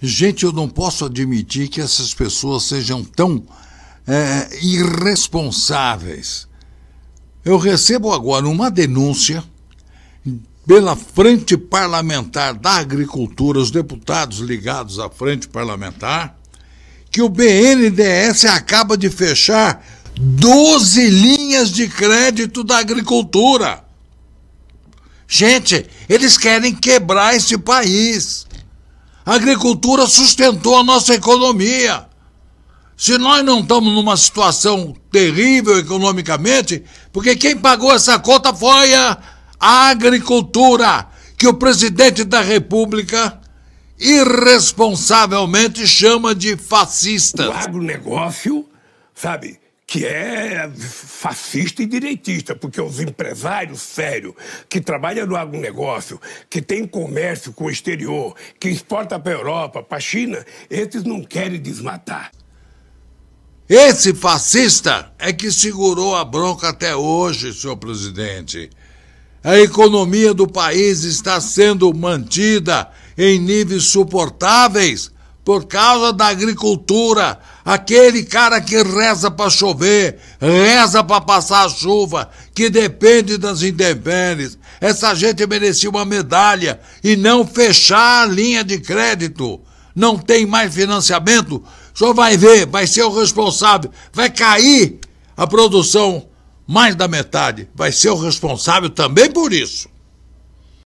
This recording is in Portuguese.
Gente, eu não posso admitir que essas pessoas sejam tão é, irresponsáveis. Eu recebo agora uma denúncia pela Frente Parlamentar da Agricultura, os deputados ligados à Frente Parlamentar, que o BNDES acaba de fechar 12 linhas de crédito da agricultura. Gente, eles querem quebrar esse país. A agricultura sustentou a nossa economia. Se nós não estamos numa situação terrível economicamente, porque quem pagou essa conta foi a agricultura, que o presidente da República irresponsavelmente chama de fascista. O agronegócio, sabe, que é fascista e direitista, porque os empresários sérios que trabalham no agronegócio, que têm comércio com o exterior, que exporta para a Europa, para a China, esses não querem desmatar. Esse fascista é que segurou a bronca até hoje, senhor presidente. A economia do país está sendo mantida em níveis suportáveis por causa da agricultura. Aquele cara que reza para chover, reza para passar a chuva, que depende das intempéries. Essa gente merecia uma medalha e não fechar a linha de crédito. Não tem mais financiamento. senhor vai ver, vai ser o responsável. Vai cair a produção mais da metade. Vai ser o responsável também por isso.